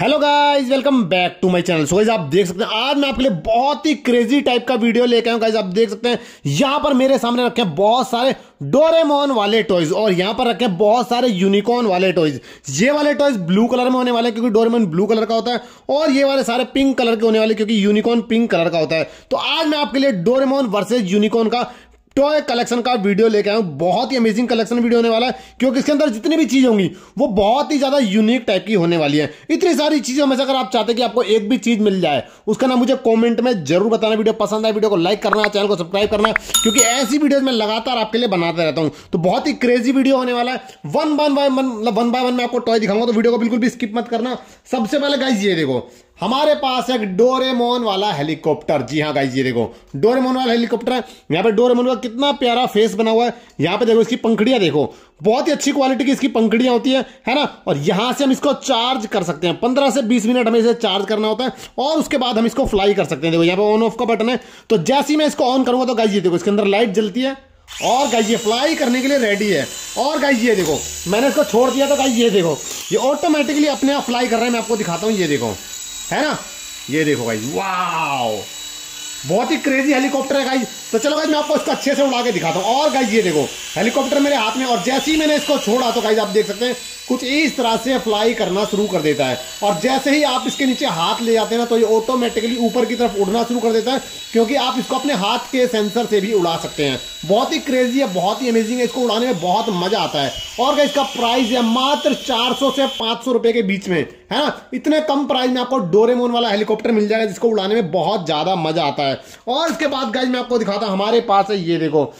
hello guys welcome back to my channel so guys आप देख सकते हैं आज मैं आपके लिए बहुत ही क्रेजी टाइप का वीडियो लेके आया गाइस आप देख सकते हैं यहाँ पर मेरे सामने रखे हैं बहुत सारे डोरेमोन वाले टॉयज और यहाँ पर रखे हैं बहुत सारे यूनिकॉर्न वाले टॉयज ये वाले टॉयज ब्लू कलर में होने वाले क्योंकि डोरेमोन ब्लू कलर का होता है और ये वाले सारे पिंक कलर के होने वाले क्योंकि यूनिकॉर्न पिंक कलर का होता है तो आज मैं आपके लिए डोरेमोन वर्सेज यूनिकॉर्न का टॉय तो हाँ, कलेक्शन का वीडियो लेके आया हूँ बहुत ही अमेजिंग कलेक्शन वीडियो होने वाला है क्योंकि इसके अंदर जितनी भी चीज़ होंगी वो बहुत ही ज़्यादा यूनिक टाइप की होने वाली है इतनी सारी चीज़ों में से अगर आप चाहते कि आपको एक भी चीज़ मिल जाए उसका नाम मुझे कॉमेंट में जरूर बताना वीडियो पसंद आए वीडियो को लाइक करना चैनल को सब्सक्राइब करना क्योंकि ऐसी वीडियो मैं लगातार आपके लिए बनाते रहता हूँ तो बहुत ही क्रेजी वीडियो होने वाला है वन बाय वन मतलब वन बाय वन में आपको टॉय दिखाऊंगा तो वीडियो को बिल्कुल भी स्किप मत करना सबसे पहले गाइज ये देखो हमारे पास एक डोरेमोन वाला हेलीकॉप्टर जी हाँ गाई जी देखो डोरेमोन वाला हेलीकॉप्टर है यहाँ पे डोरेमोन का कितना प्यारा फेस बना हुआ है यहाँ पे देखो इसकी पंखड़ियाँ देखो बहुत ही अच्छी क्वालिटी की इसकी पंखड़ियाँ होती है है ना और यहाँ से हम इसको चार्ज कर सकते हैं पंद्रह से बीस मिनट हमें इसे चार्ज करना होता है और उसके बाद हम इसको फ्लाई कर सकते हैं देखो यहाँ पे ऑन ऑफ का बटन है तो जैसे ही मैं इसको ऑन करूँगा तो गाई जी देखो इसके अंदर लाइट जलती है और गाई ये फ्लाई करने के लिए रेडी है और गाई ये देखो मैंने इसको छोड़ दिया तो गाई ये देखो ये ऑटोमेटिकली अपने आप फ्लाई कर रहा है मैं आपको दिखाता हूँ ये देखो है ना ये देखो भाई वाह बहुत ही क्रेजी हेलीकॉप्टर है गाई तो चलो गाई मैं आपको इसको अच्छे से उड़ा के दिखाता हूँ और गाइज ये देखो हेलीकॉप्टर मेरे हाथ में और जैसे ही मैंने इसको छोड़ा तो गाई आप देख सकते हैं कुछ इस तरह से फ्लाई करना शुरू कर देता है और जैसे ही आप इसके नीचे हाथ ले जाते हैं ना तो ये ऑटोमेटिकली ऊपर की तरफ उड़ना शुरू कर देता है क्योंकि आप इसको अपने हाथ के सेंसर से भी उड़ा सकते हैं बहुत ही क्रेजी है बहुत ही अमेजिंग है इसको उड़ाने में बहुत मजा आता है और इसका प्राइस है मात्र चार से पांच रुपए के बीच में है ना इतने कम प्राइस में आपको डोरेमोन वाला हेलीकॉप्टर मिल जाएगा जिसको उड़ाने में बहुत ज़्यादा मजा आता है और इसके बाद गाइज मैं आपको दिखाता हूँ हमारे पास है ये देखो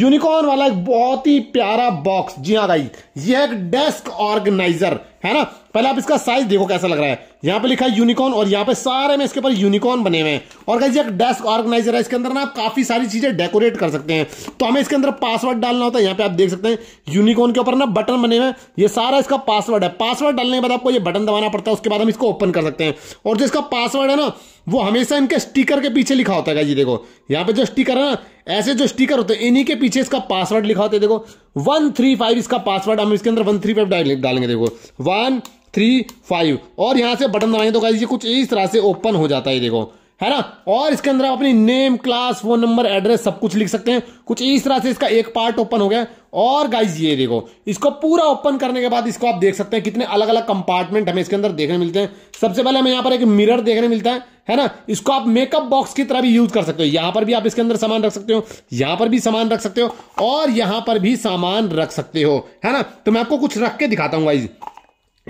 यूनिकॉर्न वाला एक बहुत ही प्यारा बॉक्स जी हाँ गाई यह एक डेस्क ऑर्गेनाइजर है ना पहले आप इसका साइज देखो कैसा लग रहा है यहाँ पे लिखा है यूनिकॉर्न और यहाँ पे सारे में इसके ऊपर यूनिकॉर्न बने हुए हैं और कैसे एक डेस्क ऑर्गेनाइजर है इसके अंदर ना आप काफी सारी चीजें डेकोरेट कर सकते हैं तो हमें इसके अंदर पासवर्ड डालना होता है यहाँ पे आप देख सकते हैं यूनिकॉर्न के ऊपर ना बटन बने हुए हैं ये सारा इसका पासवर्ड है पासवर्ड डालने के बाद आपको ये बटन दबाना पड़ता है उसके बाद हम इसको ओपन कर सकते हैं और जो इसका पासवर्ड है ना वो हमेशा इनके स्टीकर के पीछे लिखा होता है जी देखो यहाँ पे जो स्टीकर है ना ऐसे जो स्टीकर होते हैं इन्हीं के पीछे इसका पासवर्ड लिखा होता है देखो वन थ्री फाइव इसका पासवर्ड हम इसके अंदर वन थ्री फाइव डालेंगे देखो वन थ्री फाइव और यहाँ से बटन दबाएंगे तो गाइज ये कुछ इस तरह से ओपन हो जाता है देखो है ना और इसके अंदर आप अपनी name class phone number address सब कुछ लिख सकते हैं कुछ इस तरह से इसका एक पार्ट ओपन हो गया और गाइज ये देखो इसको पूरा ओपन करने के बाद इसको आप देख सकते हैं कितने अलग अलग कंपार्टमेंट हमें इसके अंदर देखने मिलते हैं सबसे पहले हमें यहाँ पर एक मिरर देखने मिलता है है ना इसको आप मेकअप बॉक्स की तरह भी यूज कर सकते हो यहां पर भी आप इसके अंदर सामान रख सकते हो यहां पर भी सामान रख सकते हो और यहां पर भी सामान रख सकते हो है ना तो मैं आपको कुछ रख के दिखाता हूँ गाइज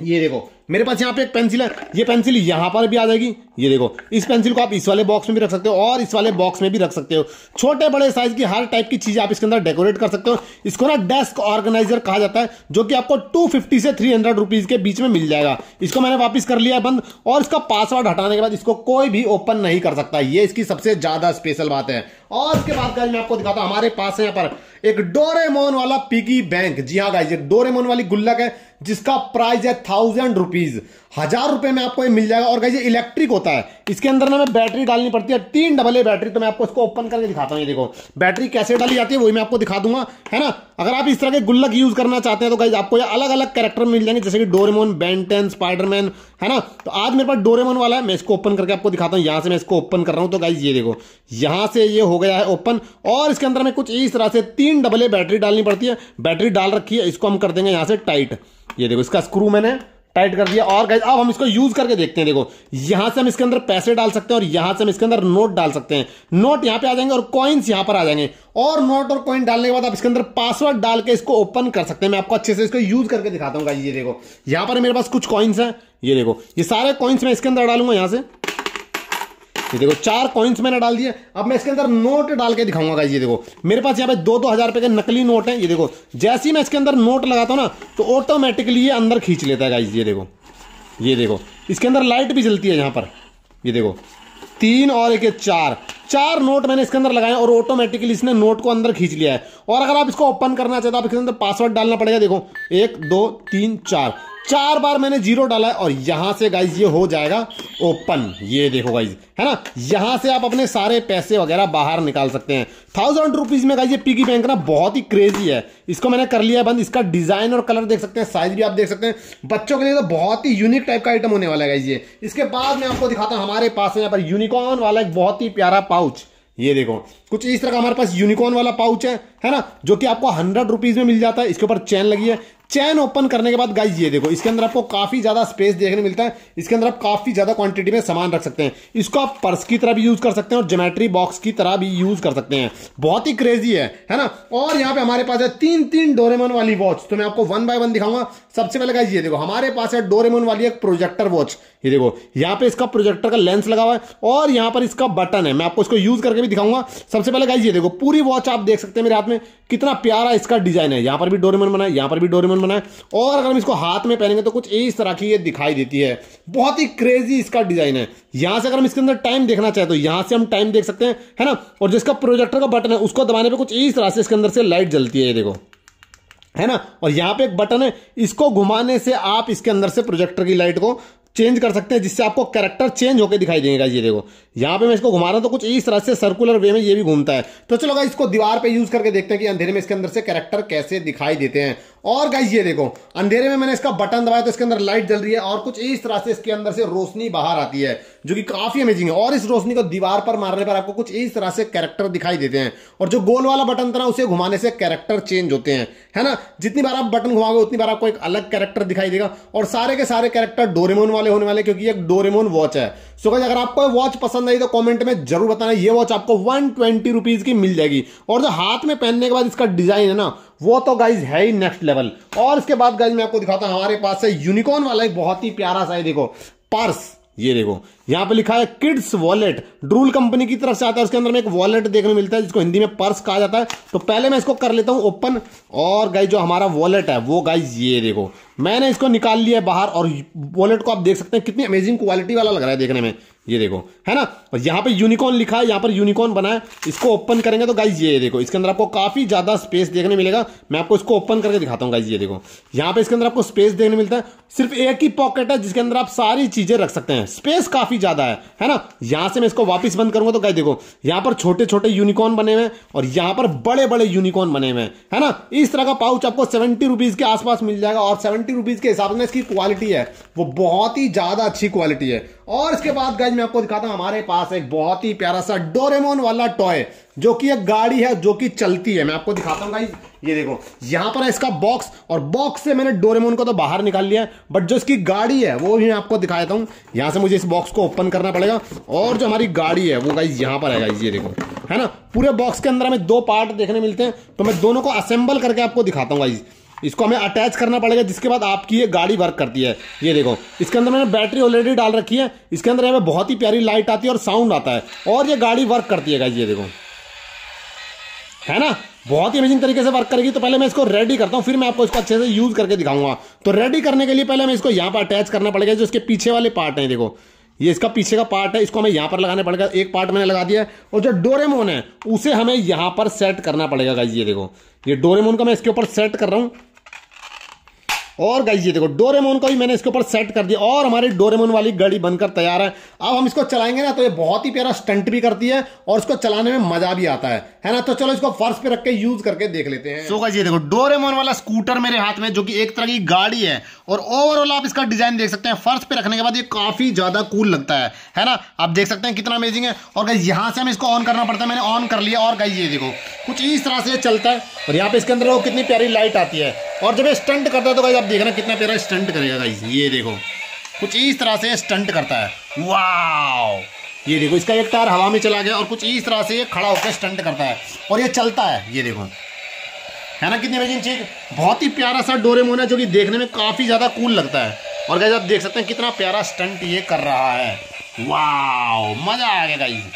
ये देखो मेरे पास यहाँ पे एक पेंसिल है ये पेंसिल यहाँ पर भी आ जाएगी ये देखो इस पेंसिल को आप इस वाले बॉक्स में भी रख सकते हो और इस वाले बॉक्स में भी रख सकते हो छोटे बड़े साइज की हर टाइप की चीजें आप इसके अंदर डेकोरेट कर सकते हो इसको ना डेस्क ऑर्गेनाइजर कहा जाता है जो कि आपको 250 से 300 हंड्रेड के बीच में मिल जाएगा इसको मैंने वापिस कर लिया है बंद और इसका पासवर्ड हटाने के बाद इसको कोई भी ओपन नहीं कर सकता ये इसकी सबसे ज़्यादा स्पेशल बात है और उसके बाद मैं आपको दिखाता हूँ हमारे पास है यहाँ पर एक डोरेमोन वाला पिगी बैंक जी हाँ गाइज ये डोरेमोन वाली गुल्लक है जिसका प्राइस है थाउजेंड रुपीज हजार रुपए में आपको ये मिल जाएगा और कहीं इलेक्ट्रिक होता है इसके अंदर ना बैटरी डालनी पड़ती है तीन डबल ए बैटरी तो मैं आपको इसको ओपन करके दिखाता हूँ ये देखो बैटरी कैसे डाली जाती है वही मैं आपको दिखा दूंगा है ना अगर आप इस तरह के गुल्लक यूज करना चाहते हैं तो कहीं आपको ये अलग अलग कैरेक्टर मिल जाएंगे जैसे कि डोरेमोन बैंटन स्पाइडरमैन है ना तो आज मेरे पास डोरेमोन वाला है मैं इसको ओपन करके आपको दिखाता हूँ यहाँ से मैं इसको ओपन कर रहा हूँ तो गाइज ये देखो यहाँ से ये हो गया है ओपन और इसके अंदर में कुछ इस तरह से तीन डबल ए बैटरी डालनी पड़ती है बैटरी डाल रखी है इसको हम कर देंगे यहाँ से टाइट ये देखो इसका स्क्रू मैंने टाइट कर दिया और गाइज अब हम इसको यूज करके देखते हैं देखो यहां से हम इसके अंदर पैसे डाल सकते हैं और यहां से हम इसके अंदर नोट डाल सकते हैं नोट यहां पे आ जाएंगे और कॉइन्स यहां पर आ जाएंगे और नोट और कॉइन डालने के बाद आप इसके अंदर पासवर्ड डाल के इसको ओपन कर सकते हैं मैं आपको अच्छे से इसको यूज करके दिखाता हूँ ये देखो यहां पर मेरे पास कुछ कॉइन्स है ये देखो ये सारे कॉइन्स मैं इसके अंदर डालूंगा यहां से ये देखो चार कॉइन्स मैंने डाल दिए अब मैं इसके अंदर नोट डाल के दिखाऊंगा ये देखो मेरे पास यहाँ पे दो दो हज़ार रुपए के नकली नोट हैं ये देखो जैसे ही मैं इसके अंदर नोट लगाता हूँ ना तो ऑटोमेटिकली ये अंदर खींच लेता है गाइज ये देखो ये देखो इसके अंदर लाइट भी जलती है यहाँ पर ये देखो तीन और एक चार चार नोट मैंने इसके अंदर लगाए और ऑटोमेटिकली इसने नोट को अंदर खींच लिया है और अगर आप इसको ओपन करना चाहते हो आप इसके अंदर पासवर्ड डालना पड़ेगा देखो एक दो तीन चार चार बार मैंने जीरो डाला है और यहां से गाइज ये हो जाएगा ओपन ये देखो गाइज है ना यहां से आप अपने सारे पैसे वगैरह बाहर निकाल सकते हैं थाउजेंड रुपीज में गाइज ये बैंक ना बहुत ही क्रेजी है इसको मैंने कर लिया है बंद इसका डिजाइन और कलर देख सकते हैं साइज भी आप देख सकते हैं बच्चों के लिए तो बहुत ही यूनिक टाइप का आइटम होने वाला है गाइज ये इसके बाद मैं आपको दिखाता हूँ हमारे पास यहाँ पर यूनिकॉर्न वाला एक बहुत ही प्यारा पाउच ये देखो कुछ इस तरह का हमारे पास यूनिकॉर्न वाला पाउच है है ना जो कि आपको हंड्रेड रुपीज में मिल जाता है इसके ऊपर चैन लगी है चैन ओपन करने के बाद गाइज ये देखो इसके अंदर आपको काफ़ी ज़्यादा स्पेस देखने मिलता है इसके अंदर आप काफ़ी ज़्यादा क्वांटिटी में सामान रख सकते हैं इसको आप पर्स की तरह भी यूज़ कर सकते हैं और जोमेट्री बॉक्स की तरह भी यूज़ कर सकते हैं बहुत ही क्रेजी है है ना और यहाँ पे हमारे पास है तीन तीन डोरेमोन वाली वॉच तो मैं आपको वन बाय वन दिखाऊंगा सबसे पहले गाइज ये देखो हमारे पास है डोरेमोन वाली एक प्रोजेक्टर वॉच ये देखो यहाँ पे इसका प्रोजेक्टर का लेंस लगा हुआ है और यहाँ पर इसका बटन है मैं आपको इसको यूज करके भी दिखाऊंगा सबसे पहले गाइज ये देखो पूरी वॉच आप देख सकते हैं मेरे हाथ में कितना प्यारा इसका डिजाइन है यहाँ पर भी डोरेमन बना है यहाँ पर भी डोरेमन बना है और अगर हम इसको हाथ में पहनेंगे तो कुछ इस तरह की ये दिखाई देती है बहुत ही क्रेजी इसका डिजाइन है यहाँ से अगर हम इसके अंदर टाइम देखना चाहे तो यहाँ से हम टाइम देख सकते हैं है ना और जिसका प्रोजेक्टर का बटन है उसको दबाने पर कुछ इस तरह से इसके अंदर से लाइट जलती है ये देखो है ना और यहाँ पे एक बटन है इसको घुमाने से आप इसके अंदर से प्रोजेक्टर की लाइट को चेंज कर सकते हैं जिससे आपको कैरेक्टर चेंज होकर दिखाई देगा ये देखो यहाँ पे मैं इसको घुमा रहा हूँ तो कुछ इस तरह से सर्कुलर वे में ये भी घूमता है तो चलो गाइस इसको दीवार पे यूज करके देखते हैं कि अंधेरे में इसके अंदर से कैरेक्टर कैसे दिखाई देते हैं और गाइस ये देखो अंधेरे में मैंने इसका बटन दबाया तो इसके अंदर लाइट जल रही है और कुछ इस तरह से इसके अंदर से रोशनी बाहर आती है जो कि काफी अमेजिंग है और इस रोशनी को दीवार पर मारने पर आपको कुछ इस तरह से कैरेक्टर दिखाई देते हैं और जो गोल वाला बटन था उसे घुमाने से कैरेक्टर चेंज होते हैं है ना जितनी बार आप बटन घुमाओगे उतनी बार आपको एक अलग कैरेक्टर दिखाई देगा और सारे के सारे कैरेक्टर डोरेमोन वाले होने वाले क्योंकि एक डोरेमोन वॉच है सो गाइस अगर आपको वॉच पसंद आई तो कॉमेंट में जरूर बताना ये वॉच आपको वन ट्वेंटी रुपीज की मिल जाएगी और जो हाथ में पहनने के बाद इसका डिजाइन है ना वो तो गाइज है ही नेक्स्ट लेवल और इसके बाद गाइज मैं आपको दिखाता हूं हमारे पास है यूनिकॉर्न वाला एक बहुत ही प्यारा सा है देखो पर्स ये देखो यहां पे लिखा है किड्स वॉलेट ड्रूल कंपनी की तरफ से आता है उसके अंदर में एक वॉलेट देखने को मिलता है जिसको हिंदी में पर्स कहा जाता है तो पहले मैं इसको कर लेता हूं ओपन और गाइज जो हमारा वॉलेट है वो गाइज ये देखो मैंने इसको निकाल लिया है बाहर और वॉलेट को आप देख सकते हैं कितनी अमेजिंग क्वालिटी वाला लग रहा है देखने में ये देखो है ना और यहाँ पे यूनिकॉर्न लिखा है यहाँ पर यूनिकॉर्न बना है इसको ओपन करेंगे तो गाइज ये देखो इसके अंदर आपको काफी ज्यादा स्पेस देखने मिलेगा मैं आपको इसको ओपन करके दिखाता हूँ गाइज ये देखो यहाँ पे इसके अंदर आपको स्पेस देखने मिलता है सिर्फ एक ही पॉकेट है जिसके अंदर आप सारी चीजें रख सकते हैं स्पेस काफी काफ़ी ज़्यादा है है ना यहां से मैं इसको वापस बंद करूंगा तो क्या देखो यहां पर छोटे छोटे यूनिकॉर्न बने हुए हैं और यहां पर बड़े बड़े यूनिकॉर्न बने हुए हैं है ना इस तरह का पाउच आपको सेवेंटी रुपीज़ के आसपास मिल जाएगा और सेवेंटी रुपीज़ के हिसाब से इसकी क्वालिटी है वो बहुत ही ज़्यादा अच्छी क्वालिटी है और इसके बाद गाइज मैं आपको दिखाता हूँ हमारे पास एक बहुत ही प्यारा सा डोरेमोन वाला टॉय जो कि एक गाड़ी है जो कि चलती है मैं आपको दिखाता हूँ गाइज ये देखो यहाँ पर है इसका बॉक्स और बॉक्स से मैंने डोरेमोन को तो बाहर निकाल लिया है बट जो इसकी गाड़ी है वो भी मैं आपको दिखा देता हूँ यहाँ से मुझे इस बॉक्स को ओपन करना पड़ेगा और जो हमारी गाड़ी है वो गाइज यहाँ पर है गाइज ये देखो है ना पूरे बॉक्स के अंदर हमें दो पार्ट देखने मिलते हैं तो मैं दोनों को असेंबल करके आपको दिखाता हूँ गाइज़ इसको हमें अटैच करना पड़ेगा जिसके बाद आपकी ये गाड़ी वर्क करती है ये देखो इसके अंदर मैंने बैटरी ऑलरेडी डाल रखी है इसके अंदर हमें बहुत ही प्यारी लाइट आती है और साउंड आता है और ये गाड़ी वर्क करती है ये देखो है ना बहुत ही अमेजिंग तरीके से वर्क करेगी तो पहले मैं इसको रेडी करता हूँ फिर मैं आपको इसको अच्छे से यूज़ करके दिखाऊंगा तो रेडी करने के लिए पहले हमें इसको यहाँ पर अटैच करना पड़ेगा जो इसके पीछे वाले पार्ट है देखो ये इसका पीछे का पार्ट है इसको हमें यहाँ पर लगाना पड़ेगा एक पार्ट मैंने लगा दिया है और जो डोरेमोन है उसे हमें यहाँ पर सेट करना पड़ेगा ये देखो ये डोरेमोन का मैं इसके ऊपर सेट कर रहा हूँ और गाइज ये देखो डोरेमोन को भी मैंने इसके ऊपर सेट कर दिया और हमारी डोरेमोन वाली गाड़ी बनकर तैयार है अब हम इसको चलाएंगे ना तो ये बहुत ही प्यारा स्टंट भी करती है और इसको चलाने में मजा भी आता है है ना तो चलो इसको फर्श पे रख के यूज करके देख लेते हैं सो ये देखो डोरेमोन वाला स्कूटर मेरे हाथ में जो की एक तरह की गाड़ी है और ओवरऑल आप इसका डिजाइन देख सकते हैं फर्श पे रखने के बाद ये काफी ज्यादा कूल लगता है है ना आप देख सकते हैं कितना अमेजिंग है और गाइज यहाँ से हम इसको ऑन करना पड़ता है मैंने ऑन कर लिया और गाइज ये देखो कुछ इस तरह से चलता है और यहाँ पे इसके अंदर वो कितनी प्यारी लाइट आती है और जब ये स्टंट करता है तो गाइज आप देखना कितना प्यारा स्टंट करेगा गाइज ये देखो कुछ इस तरह से स्टंट करता है वाह ये देखो इसका एक टायर हवा में चला गया और कुछ इस तरह से ये खड़ा होकर स्टंट करता है और ये चलता है ये देखो है ना कितनी अमेजिंग चीज बहुत ही प्यारा सा डोरेमोन है जो कि देखने में काफ़ी ज़्यादा कूल लगता है और गाइज आप देख सकते हैं कितना प्यारा स्टंट ये कर रहा है वाह मज़ा आ गया गाइज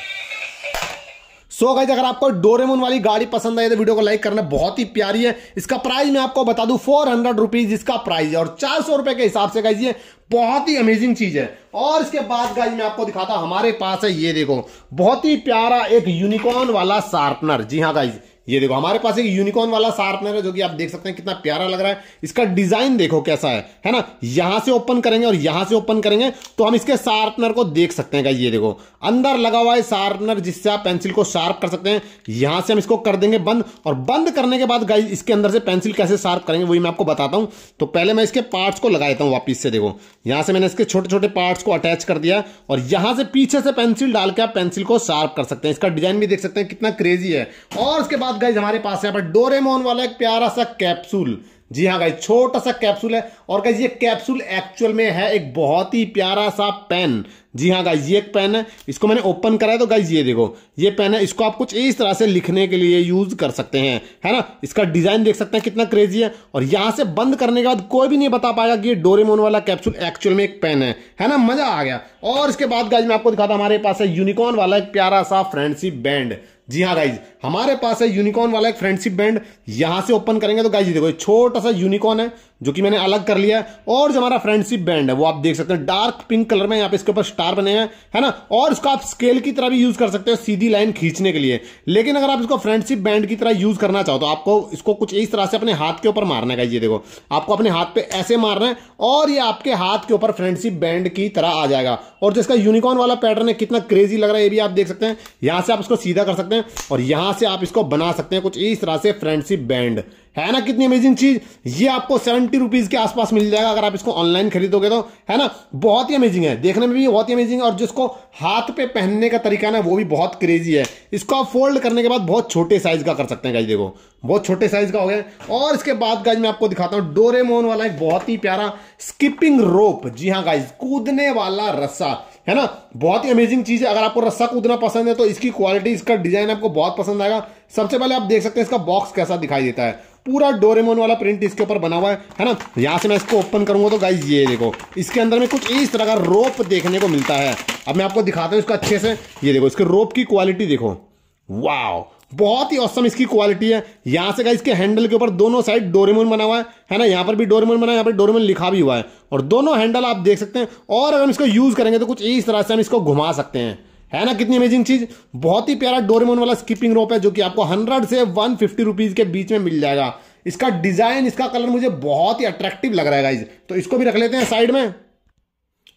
सो so गाइज अगर आपको डोरेमोन वाली गाड़ी पसंद आई तो वीडियो को लाइक करना बहुत ही प्यारी है इसका प्राइस मैं आपको बता दूं फोर हंड्रेड रुपीज इसका प्राइस है और चार सौ रुपए के हिसाब से गाइज बहुत ही अमेजिंग चीज है और इसके बाद गाइज मैं आपको दिखाता हमारे पास है ये देखो बहुत ही प्यारा एक यूनिकॉर्न वाला शार्पनर जी हाँ गाइज ये देखो हमारे पास एक यूनिकॉर्न वाला शार्पनर है जो कि आप देख सकते हैं कितना प्यारा लग रहा है इसका डिजाइन देखो कैसा है है ना यहां से ओपन करेंगे और यहां से ओपन करेंगे तो हम इसके शार्पनर को देख सकते हैं ये देखो अंदर लगा हुआ है शार्पनर जिससे आप पेंसिल को शार्प कर सकते हैं यहां से हम इसको कर देंगे बंद और बंद करने के बाद गाइज इसके अंदर से पेंसिल कैसे शार्प करेंगे वही मैं आपको बताता हूं तो पहले मैं इसके पार्ट्स को लगा देता हूं वापिस से देखो यहां से मैंने इसके छोटे छोटे पार्ट्स को अटैच कर दिया और यहां से पीछे से पेंसिल डाल के आप पेंसिल को शार्प कर सकते हैं इसका डिजाइन भी देख सकते हैं कितना क्रेजी है और उसके बाद साथ गाइज हमारे पास है पर डोरेमोन वाला एक प्यारा सा कैप्सूल जी हाँ गाइज छोटा सा कैप्सूल है और गाइज ये कैप्सूल एक्चुअल में है एक बहुत ही प्यारा सा पेन जी हाँ गाइज ये एक पेन है इसको मैंने ओपन करा है तो गाइज ये देखो ये पेन है इसको आप कुछ इस तरह से लिखने के लिए यूज कर सकते हैं है ना इसका डिजाइन देख सकते हैं कितना क्रेजी है और यहाँ से बंद करने के बाद कोई भी नहीं बता पाएगा कि ये डोरेमोन वाला कैप्सूल एक्चुअल में एक पेन है है ना मजा आ गया और इसके बाद गाइज मैं आपको दिखाता हमारे पास है यूनिकॉर्न वाला एक प्यारा सा फ्रेंडशिप बैंड जी हाँ गाइज हमारे पास है यूनिकॉर्न वाला एक फ्रेंडशिप बैंड यहां से ओपन करेंगे तो गाइज देखो छोटा सा यूनिकॉर्न है जो कि मैंने अलग कर लिया है और जो हमारा फ्रेंडशिप बैंड है वो आप देख सकते हैं डार्क पिंक कलर में यहाँ पे इसके ऊपर स्टार बने हैं है ना और इसको आप स्केल की तरह भी यूज कर सकते हो सीधी लाइन खींचने के लिए लेकिन अगर आप इसको फ्रेंडशिप बैंड की तरह यूज करना चाहो तो आपको इसको कुछ इस तरह से अपने हाथ के ऊपर मारना है ये देखो आपको अपने हाथ पे ऐसे मारना है और ये आपके हाथ के ऊपर फ्रेंडशिप बैंड की तरह आ जाएगा और जिसका यूनिकॉर्न वाला पैटर्न है कितना क्रेजी लग रहा है ये भी आप देख सकते हैं यहाँ से आप इसको सीधा कर सकते हैं और यहाँ से आप इसको बना सकते हैं कुछ इस तरह से फ्रेंडशिप बैंड है ना कितनी अमेजिंग चीज ये आपको सेवेंटी रुपीज के आसपास मिल जाएगा अगर आप इसको ऑनलाइन खरीदोगे तो है ना बहुत ही अमेजिंग है देखने में भी बहुत ही अमेजिंग है और जिसको हाथ पे पहनने का तरीका ना वो भी बहुत क्रेजी है इसको आप फोल्ड करने के बाद बहुत छोटे साइज का कर सकते हैं गाइज देखो बहुत छोटे साइज का हो गया और इसके बाद गाइज मैं आपको दिखाता हूँ डोरेमोन वाला एक बहुत ही प्यारा स्किपिंग रोप जी हाँ गाइज कूदने वाला रस्सा है ना बहुत ही अमेजिंग चीज़ है अगर आपको रस्सा कूदना पसंद है तो इसकी क्वालिटी इसका डिज़ाइन आपको बहुत पसंद आएगा सबसे पहले आप देख सकते हैं इसका बॉक्स कैसा दिखाई देता है पूरा डोरेमोन वाला प्रिंट इसके ऊपर बना हुआ है है ना यहाँ से मैं इसको ओपन करूंगा तो गाइज ये देखो इसके अंदर में कुछ इस तरह का रोप देखने को मिलता है अब मैं आपको दिखाता हूँ इसको अच्छे से ये देखो इसके रोप की क्वालिटी देखो वाह बहुत ही औसम इसकी क्वालिटी है यहाँ से इसके हैंडल के ऊपर दोनों साइड डोरेमोन बना हुआ है है ना यहां पर भी डोरेमोन बना है यहां पर डोरेमोन लिखा भी हुआ है और दोनों हैंडल आप देख सकते हैं और अगर हम इसको यूज़ करेंगे तो कुछ इस तरह से हम इसको घुमा सकते हैं है ना कितनी अमेजिंग चीज बहुत ही प्यारा डोरेमोन वाला स्कीपिंग रोप है जो कि आपको हंड्रेड से वन फिफ्टी रुपीज के बीच में मिल जाएगा इसका डिजाइन इसका कलर मुझे बहुत ही अट्रैक्टिव लग रहा है गाइज तो इसको भी रख लेते हैं साइड में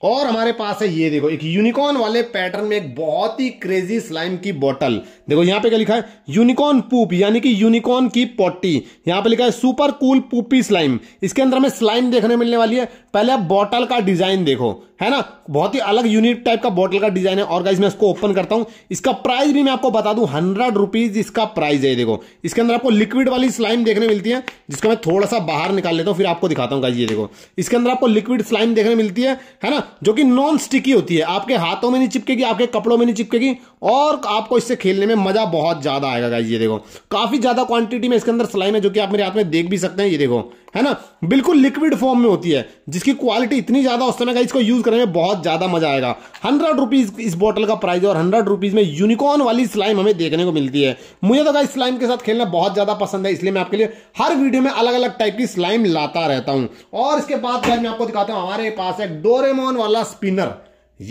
और हमारे पास है ये देखो एक यूनिकॉर्न वाले पैटर्न में एक बहुत ही क्रेजी स्लाइम की बोतल देखो यहां पे क्या लिखा है यूनिकॉर्न पूप यानी कि यूनिकॉर्न की पोटी यहां पे लिखा है सुपर कूल पूपी स्लाइम इसके अंदर हमें स्लाइम देखने मिलने वाली है पहले आप बॉटल का डिजाइन देखो है ना बहुत ही अलग यूनिक टाइप का बॉटल का डिजाइन है और गाइज मैं इसको ओपन करता हूं इसका प्राइस भी मैं आपको बता दूं हंड्रेड रुपीज इसका प्राइस है देखो इसके अंदर आपको लिक्विड वाली स्लाइम देखने मिलती है जिसको मैं थोड़ा सा बाहर निकाल लेता हूँ फिर आपको दिखाता हूँ गाइज ये देखो इसके अंदर आपको लिक्विड स्लाइम देखने मिलती है है ना जो कि नॉन स्टिकी होती है आपके हाथों में नहीं चिपकेगी आपके कपड़ों में नहीं चिपकेगी और आपको इससे खेलने में मजा बहुत ज्यादा आएगा गाइज ये देखो काफी ज्यादा क्वांटिटी में इसके अंदर स्लाइम है जो कि आप मेरे हाथ में देख भी सकते हैं ये देखो है ना बिल्कुल लिक्विड फॉर्म में होती है जिसकी क्वालिटी इतनी ज्यादा उस समय का इसको यूज करने में बहुत ज्यादा मजा आएगा हंड्रेड रुपीज इस बोतल का प्राइस और हंड्रेड रुपीज में यूनिकॉर्न वाली स्लाइम हमें देखने को मिलती है मुझे तो इस स्लाइम के साथ खेलना बहुत ज्यादा पसंद है इसलिए मैं आपके लिए हर वीडियो में अलग अलग टाइप की स्लाइम लाता रहता हूँ और इसके बाद मैं आपको दिखाता हूँ हमारे पास है डोरेमोन वाला स्पिनर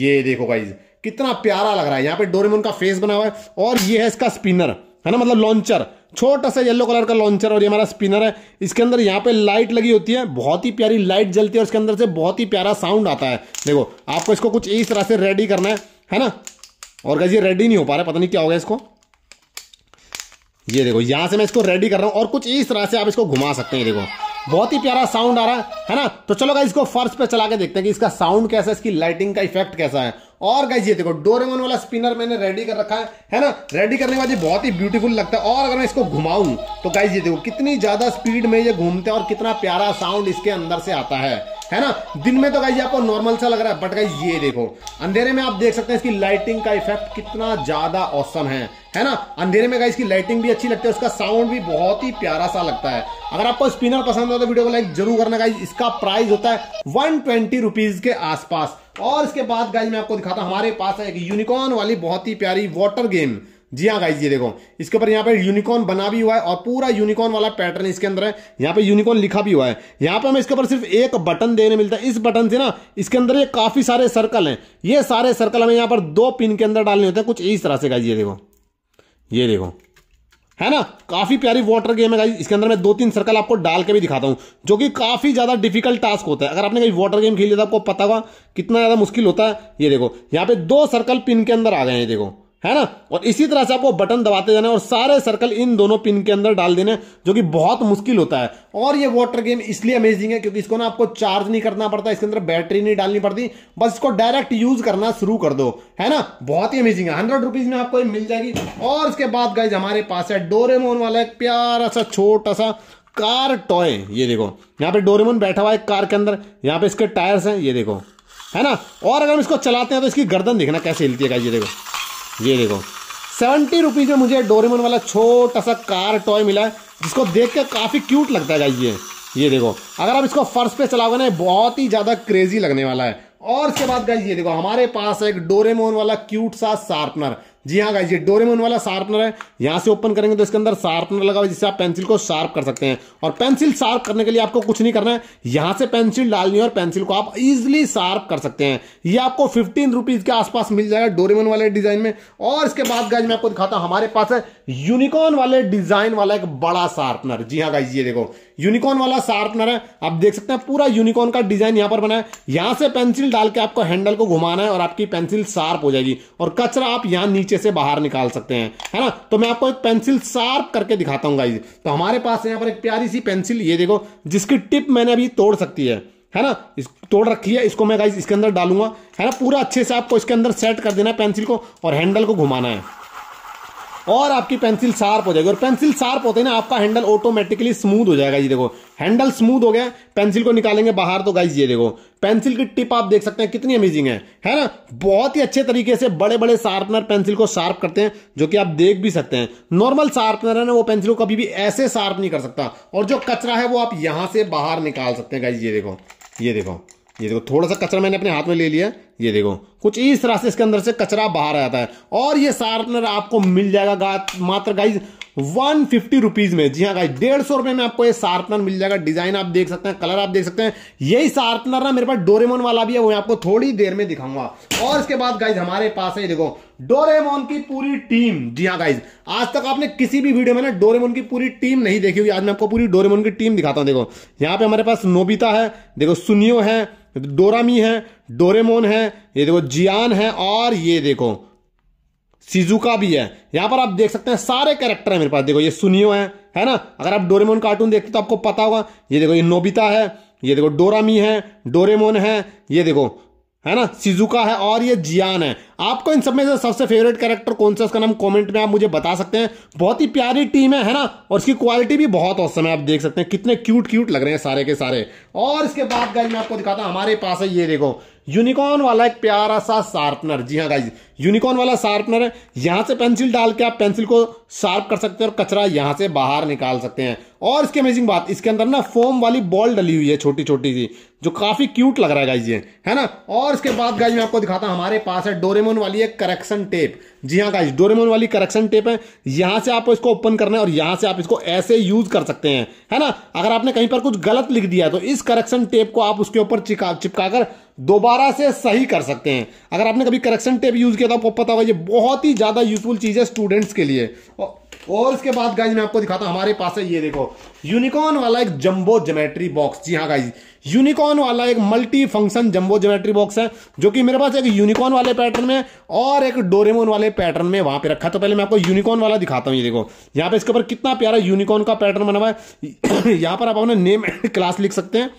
ये देखो गाइज कितना प्यारा लग रहा है यहाँ पे डोरेमोन का फेस बना हुआ है और ये है इसका स्पिनर है ना मतलब लॉन्चर छोटा सा येलो कलर का लॉन्चर और ये हमारा स्पिनर है इसके अंदर यहाँ पे लाइट लगी होती है बहुत ही प्यारी लाइट जलती है और इसके अंदर से बहुत ही प्यारा साउंड आता है देखो आपको इसको कुछ इस तरह से रेडी करना है है ना और कैसे ये रेडी नहीं हो पा रहा है पता नहीं क्या हो गया इसको ये देखो यहाँ से मैं इसको रेडी कर रहा हूँ और कुछ इस तरह से आप इसको घुमा सकते हैं देखो बहुत ही प्यारा साउंड आ रहा है है ना तो चलो गाइज को फर्श पे चला के देखते हैं कि इसका साउंड कैसा है इसकी लाइटिंग का इफेक्ट कैसा है और गाइज ये देखो डोरेमोन वाला स्पिनर मैंने रेडी कर रखा है है ना रेडी करने के बाद ये बहुत ही ब्यूटीफुल लगता है और अगर मैं इसको घुमाऊं तो गाइज ये देखो कितनी ज्यादा स्पीड में ये घूमते हैं और कितना प्यारा साउंड इसके अंदर से आता है है ना दिन में तो गाइज आपको नॉर्मल सा लग रहा है बट गाइज ये देखो अंधेरे में आप देख सकते हैं इसकी लाइटिंग का इफेक्ट कितना ज्यादा औसम है है ना अंधेरे में गाइज की लाइटिंग भी अच्छी लगती है उसका साउंड भी बहुत ही प्यारा सा लगता है अगर आपको स्पिनर पसंद हो तो वीडियो को लाइक जरूर करना गाइज इसका प्राइस होता है वन ट्वेंटी रुपीज के आसपास और इसके बाद गाइज मैं आपको दिखाता हूं हमारे पास है एक यूनिकॉर्न वाली बहुत ही प्यारी वॉटर गेम जी हाँ गाइज ये देखो इसके ऊपर यहाँ पे यूनिकॉर्न बना भी हुआ है और पूरा यूनिकॉर्न वाला पैटर्न इसके अंदर है यहाँ पे यूनिकॉर्न लिखा भी हुआ है यहाँ पे हमें इसके ऊपर सिर्फ एक बटन देने मिलता है इस बटन से ना इसके अंदर ये काफी सारे सर्कल हैं ये सारे सर्कल हमें यहाँ पर दो पिन के अंदर डालने होते हैं कुछ इस तरह से गाइज ये देखो ये देखो है ना काफी प्यारी वाटर गेम है गाइज इसके अंदर मैं दो तीन सर्कल आपको डाल के भी दिखाता हूँ जो कि काफी ज्यादा डिफिकल्ट टास्क होता है अगर आपने कहीं वाटर गेम लिया तो आपको पता होगा कितना ज्यादा मुश्किल होता है ये देखो यहाँ पे दो सर्कल पिन के अंदर आ गए हैं ये देखो है ना और इसी तरह से आपको बटन दबाते जाना और सारे सर्कल इन दोनों पिन के अंदर डाल देने जो कि बहुत मुश्किल होता है और ये वाटर गेम इसलिए अमेजिंग है क्योंकि इसको ना आपको चार्ज नहीं करना पड़ता इसके अंदर बैटरी नहीं डालनी पड़ती बस इसको डायरेक्ट यूज करना शुरू कर दो है ना बहुत ही अमेजिंग है हंड्रेड रुपीज में आपको ये मिल जाएगी और इसके बाद गाइज हमारे पास है डोरेमोन वाला एक प्यारा सा छोटा सा कार टॉय ये देखो यहाँ पे डोरेमोन बैठा हुआ है कार के अंदर यहाँ पे इसके टायर्स हैं ये देखो है ना और अगर हम इसको चलाते हैं तो इसकी गर्दन देखना कैसे हिलती है गाइज ये देखो ये देखो सेवेंटी रुपीज़ में मुझे डोरेमोन वाला छोटा सा कार टॉय मिला है जिसको देख के काफ़ी क्यूट लगता है ये ये देखो अगर आप इसको फर्श पे चलाओगे ना बहुत ही ज़्यादा क्रेजी लगने वाला है और इसके बाद गाइज ये देखो हमारे पास है एक डोरेमोन वाला क्यूट सा शार्पनर जी हाँ गाइज ये डोरेमोन वाला शार्पनर है यहाँ से ओपन करेंगे तो इसके अंदर शार्पनर लगा हुआ जिससे आप पेंसिल को शार्प कर सकते हैं और पेंसिल शार्प करने के लिए आपको कुछ नहीं करना है यहाँ से पेंसिल डालनी है और पेंसिल को आप इजिली शार्प कर सकते हैं ये आपको फिफ्टीन रुपीज के आसपास मिल जाएगा डोरेमोन वाले डिजाइन में और इसके बाद गाइज मैं आपको दिखाता हूँ हमारे पास है यूनिकॉर्न वाले डिजाइन वाला एक बड़ा शार्पनर जी हाँ गाइज ये देखो यूनिकॉर्न वाला शार्पनर है आप देख सकते हैं पूरा यूनिकॉर्न का डिजाइन यहाँ पर बना है यहाँ से पेंसिल डाल के आपको हैंडल को घुमाना है और आपकी पेंसिल शार्प हो जाएगी और कचरा आप यहाँ नीचे नीचे से बाहर निकाल सकते हैं है ना तो मैं आपको एक पेंसिल शार्प करके दिखाता हूँ गाइज तो हमारे पास यहाँ पर एक प्यारी सी पेंसिल ये देखो जिसकी टिप मैंने अभी तोड़ सकती है है ना इस तोड़ रखी है इसको मैं गाइज इसके अंदर डालूंगा है ना पूरा अच्छे से आपको इसके अंदर सेट कर देना है पेंसिल को और हैंडल को घुमाना है और आपकी पेंसिल शार्प हो जाएगी और पेंसिल शार्प होते हैं ना आपका हैंडल ऑटोमेटिकली स्मूथ हो जाएगा ये देखो हैंडल स्मूथ हो गया पेंसिल को निकालेंगे बाहर तो गाइज ये देखो पेंसिल की टिप आप देख सकते हैं कितनी अमेजिंग है है ना बहुत ही अच्छे तरीके से बड़े बड़े शार्पनर पेंसिल को शार्प करते हैं जो कि आप देख भी सकते हैं नॉर्मल शार्पनर है ना वो पेंसिल को कभी भी ऐसे शार्प नहीं कर सकता और जो कचरा है वो आप यहां से बाहर निकाल सकते हैं गाइज ये देखो ये देखो ये देखो थोड़ा सा कचरा मैंने अपने हाथ में ले लिया ये देखो कुछ इस तरह से इसके अंदर से कचरा बाहर आता है और ये शार्पनर आपको मिल जाएगा गा, मात्र गाइज वन फिफ्टी रुपीज में जी हाँ गाइज डेढ़ सौ रुपए में आपको ये शार्पनर मिल जाएगा डिजाइन आप देख सकते हैं कलर आप देख सकते हैं यही शार्पनर ना मेरे पास डोरेमोन वाला भी है वो आपको थोड़ी देर में दिखाऊंगा और इसके बाद गाइज हमारे पास है देखो डोरेमोन की पूरी टीम जी हाँ गाइज आज तक आपने किसी भी वीडियो में ना डोरेमोन की पूरी टीम नहीं देखी हुई आज मैं आपको पूरी डोरेमोन की टीम दिखाता हूँ देखो यहाँ पे हमारे पास नोबिता है देखो सुनियो है डोरामी है डोरेमोन है ये देखो जियान है और ये देखो सिजुका भी है यहां पर आप देख सकते हैं सारे कैरेक्टर है मेरे पास देखो ये सुनियो है है ना अगर आप डोरेमोन कार्टून देखते तो आपको पता होगा ये देखो ये नोबिता है ये देखो डोरामी है डोरेमोन है ये देखो है ना सिजुका है और ये जियान है आपको इन सब में से सबसे फेवरेट कैरेक्टर कौन सा उसका नाम कमेंट में आप मुझे बता सकते हैं बहुत ही प्यारी टीम है है ना और इसकी क्वालिटी भी बहुत औसम है आप देख सकते हैं कितने क्यूट क्यूट लग रहे हैं सारे के सारे और इसके बाद गाइज मैं आपको दिखाता हूँ हमारे पास है ये देखो यूनिकॉर्न वाला एक प्यारा सा शार्पनर जी हाँ गाइज यूनिकॉर्न वाला शार्पनर है यहां से पेंसिल डाल के आप पेंसिल को शार्प कर सकते हैं और कचरा यहाँ से बाहर निकाल सकते हैं और इसकी अमेजिंग बात इसके अंदर ना फोम वाली बॉल डली हुई है छोटी छोटी सी जो काफी क्यूट लग रहा है गाइजी है ना और इसके बाद गाइज मैं आपको दिखाता हूं हमारे पास है डोरेमो डोरेमोन वाली एक करेक्शन टेप जी हाँ गाइस डोरेमोन वाली करेक्शन टेप है यहाँ से आप इसको ओपन करना है और यहाँ से आप इसको ऐसे यूज कर सकते हैं है ना अगर आपने कहीं पर कुछ गलत लिख दिया है तो इस करेक्शन टेप को आप उसके ऊपर चिपका कर दोबारा से सही कर सकते हैं अगर आपने कभी करेक्शन टेप यूज किया तो आपको पता होगा ये बहुत ही ज़्यादा यूजफुल चीज़ है स्टूडेंट्स के लिए और और इसके बाद गाइज मैं आपको दिखाता हूँ हमारे पास है ये देखो यूनिकॉर्न वाला एक जम्बो जोमेट्री बॉक्स जी हाँ गाइज यूनिकॉर्न वाला एक multi function jumbo geometry box है जो कि मेरे पास एक यूनिकॉर्न वाले पैटर्न में और एक डोरेमोन वाले पैटर्न में वहां पे रखा तो पहले मैं आपको यूनिकॉर्न वाला दिखाता हूँ ये देखो यहाँ पे इसके ऊपर कितना प्यारा यूनिकॉर्न का पैटर्न बना हुआ है यहाँ पर आप अपना नेम एंड क्लास लिख सकते हैं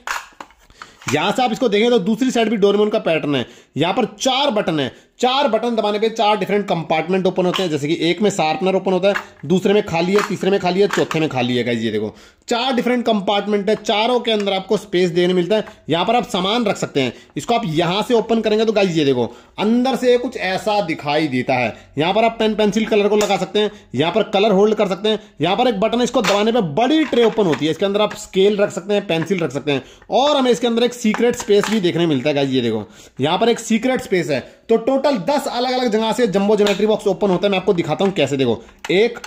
यहां से आप इसको देखें तो दूसरी साइड भी डोरेमोन का पैटर्न है यहां पर चार बटन है चार बटन दबाने पे चार डिफरेंट कंपार्टमेंट ओपन होते हैं जैसे कि एक में शार्पनर ओपन होता है दूसरे में खाली है तीसरे में खाली है चौथे में खाली है ये देखो चार डिफरेंट कंपार्टमेंट है चारों के अंदर आपको स्पेस देने मिलता है यहां पर आप सामान रख सकते हैं इसको आप यहाँ से ओपन करेंगे तो गाइज ये देखो अंदर से कुछ ऐसा दिखाई देता है यहां पर आप पेन पेंसिल कलर को लगा सकते हैं यहाँ पर कलर होल्ड कर सकते हैं यहाँ पर एक बटन इसको दबाने पर बड़ी ट्रे ओपन होती है इसके अंदर आप स्केल रख सकते हैं पेंसिल रख सकते हैं और हमें इसके अंदर एक सीक्रेट स्पेस भी देखने मिलता है गाइज ये देखो यहाँ पर एक सीक्रेट स्पेस है तो टोटल दस अलग अलग जगह से जम्बो ज्योमेट्री बॉक्स ओपन होता है मैं आपको दिखाता हूं कैसे देखो एक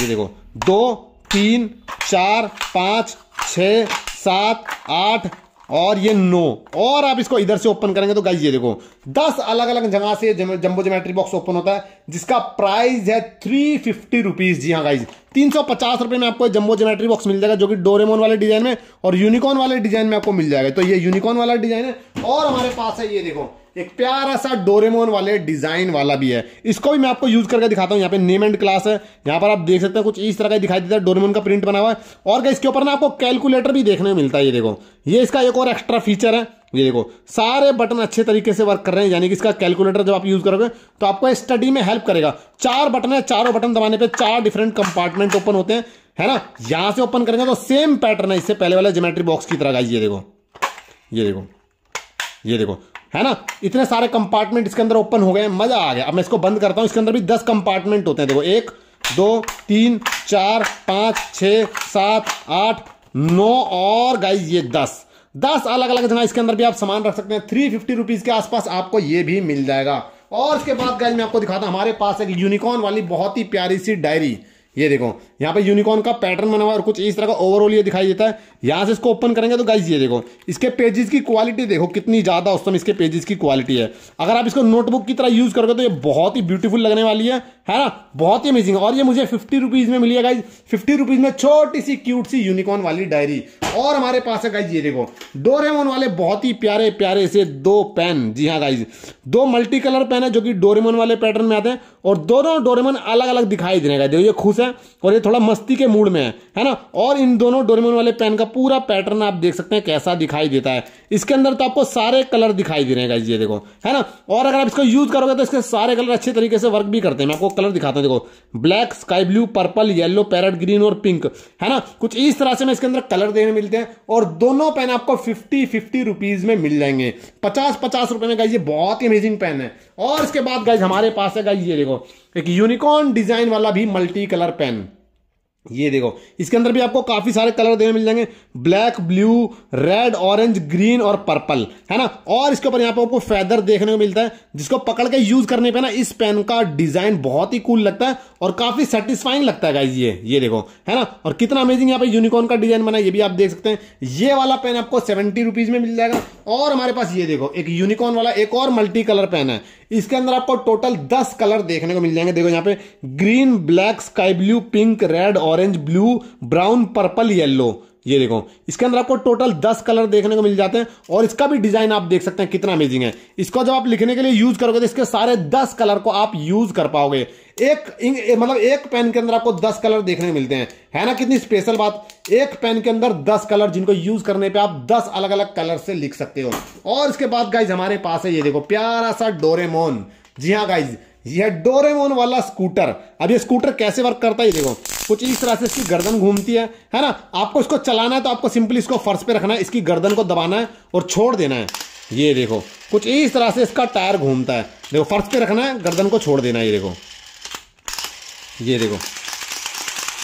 ये देखो दो तीन चार पांच छ सात आठ और ये नो और आप इसको इधर से ओपन करेंगे तो गाइस ये देखो दस अलग अलग जगह से जम्बो जोमेट्री बॉक्स ओपन होता है जिसका प्राइस है थ्री फिफ्टी रुपीज जी हाँ गाइस तीन सौ पचास रुपए में आपको जम्बो जोमेट्री बॉक्स मिल जाएगा जो कि डोरेमोन वाले डिजाइन में और यूनिकॉर्न वाले डिजाइन में आपको मिल जाएगा तो ये यूनिकॉर्न वाला डिजाइन है और हमारे पास है ये देखो एक प्यारा सा डोरेमोन वाले डिज़ाइन वाला भी है इसको भी मैं आपको यूज़ करके दिखाता हूं यहाँ पे नेम एंड क्लास है यहाँ पर आप देख सकते हैं कुछ इस तरह का दिखाई देता है डोरेमोन का प्रिंट बना हुआ है और इसके ऊपर ना आपको कैलकुलेटर भी देखने मिलता है ये देखो ये इसका एक और एक्स्ट्रा फीचर है ये देखो सारे बटन अच्छे तरीके से वर्क कर रहे हैं यानी कि इसका कैलकुलेटर जब आप यूज़ करोगे तो आपको स्टडी में हेल्प करेगा चार बटन है चारों बटन दबाने पर चार डिफरेंट कंपार्टमेंट ओपन होते हैं है ना यहां से ओपन करेंगे तो सेम पैटर्न है इससे पहले वाले जोमेट्री बॉक्स की तरह का ये देखो ये देखो ये देखो है ना इतने सारे कंपार्टमेंट इसके अंदर ओपन हो गए हैं मज़ा आ गया अब मैं इसको बंद करता हूँ इसके अंदर भी दस कंपार्टमेंट होते हैं देखो एक दो तीन चार पांच छ सात आठ नौ और गाइज ये दस दस अलग अलग जगह इसके अंदर भी आप सामान रख सकते हैं थ्री फिफ्टी रुपीज़ के आसपास आपको ये भी मिल जाएगा और उसके बाद गाइज मैं आपको दिखाता हूँ हमारे पास एक यूनिकॉर्न वाली बहुत ही प्यारी सी डायरी ये देखो यहाँ पे यूनिकॉर्न का पैटर्न बना हुआ और कुछ इस तरह का ओवरऑल ये दिखाई देता है यहाँ से इसको ओपन करेंगे तो गाइज ये देखो इसके पेजेस की क्वालिटी देखो कितनी ज़्यादा उस समय इसके पेजेस की क्वालिटी है अगर आप इसको नोटबुक की तरह यूज़ करोगे तो ये बहुत ही ब्यूटीफुल लगने वाली है है ना बहुत ही अमेजिंग और ये मुझे फिफ्टी रुपीज़ में मिली है गाइज फिफ्टी रुपीज़ में छोटी सी क्यूट सी यूनिकॉर्न वाली डायरी और हमारे पास है गाइज ये देखो डोरेमोन वाले बहुत ही प्यारे प्यारे से दो पेन जी हाँ गाइज दो मल्टी कलर पेन है जो कि डोरेमोन वाले पैटर्न में आते हैं और दोनों डोरेमोन अलग अलग दिखाई देने का देखो ये खुश है और ये थोड़ा थोड़ा मस्ती के मूड में है है ना और इन दोनों डोरेमोन वाले पेन का पूरा पैटर्न आप देख सकते हैं कैसा दिखाई देता है इसके अंदर तो आपको सारे कलर दिखाई दे रहे हैं ये देखो है ना और अगर आप इसको यूज करोगे तो इसके सारे कलर अच्छे तरीके से वर्क भी करते हैं मैं आपको कलर दिखाता हूँ देखो black sky blue purple yellow parrot green और पिंक है ना कुछ इस तरह से मैं इसके अंदर कलर देने मिलते हैं और दोनों पेन आपको फिफ्टी फिफ्टी रुपीज में मिल जाएंगे पचास पचास रुपए में गाइज ये बहुत ही अमेजिंग पेन है और इसके बाद गाइज हमारे पास है गाइज ये देखो एक यूनिकॉर्न डिजाइन वाला भी मल्टी कलर पेन ये देखो इसके अंदर भी आपको काफ़ी सारे कलर देखने मिल जाएंगे black blue red orange green और पर्पल है ना और इसके ऊपर यहाँ पे आपको फैदर देखने को मिलता है जिसको पकड़ के यूज करने पे ना इस पेन का डिजाइन बहुत ही कूल लगता है और काफ़ी सेटिस्फाइंग लगता है गाइज ये ये देखो है ना और कितना अमेजिंग यहाँ पे यूनिकॉर्न का डिजाइन बना ये भी आप देख सकते हैं ये वाला पेन आपको सेवेंटी रुपीज़ में मिल जाएगा और हमारे पास ये देखो एक यूनिकॉर्न वाला एक और मल्टी कलर पेन है इसके अंदर आपको टोटल दस कलर देखने को मिल जाएंगे देखो यहाँ पे green black sky blue pink red और orange blue brown purple yellow ये देखो इसके अंदर आपको टोटल दस कलर देखने को मिल जाते हैं और इसका भी डिजाइन आप देख सकते हैं कितना अमेजिंग है इसको जब आप लिखने के लिए यूज करोगे तो इसके सारे दस कलर को आप यूज कर पाओगे एक मतलब एक पेन के अंदर आपको दस कलर देखने को मिलते हैं है ना कितनी स्पेशल बात एक पेन के अंदर दस कलर जिनको यूज करने पर आप दस अलग अलग कलर से लिख सकते हो और इसके बाद गाइज हमारे पास है ये देखो प्यारा सा डोरेमोन जी हाँ गाइज यह डोरेमोन वाला स्कूटर अब ये स्कूटर कैसे वर्क करता है देखो कुछ इस तरह से इसकी गर्दन घूमती है है ना आपको इसको चलाना है तो आपको सिंपली इसको फर्श पे रखना है इसकी गर्दन को दबाना है और छोड़ देना है ये देखो कुछ इस तरह से इसका टायर घूमता है देखो फर्श पे रखना है गर्दन को छोड़ देना है ये देखो ये देखो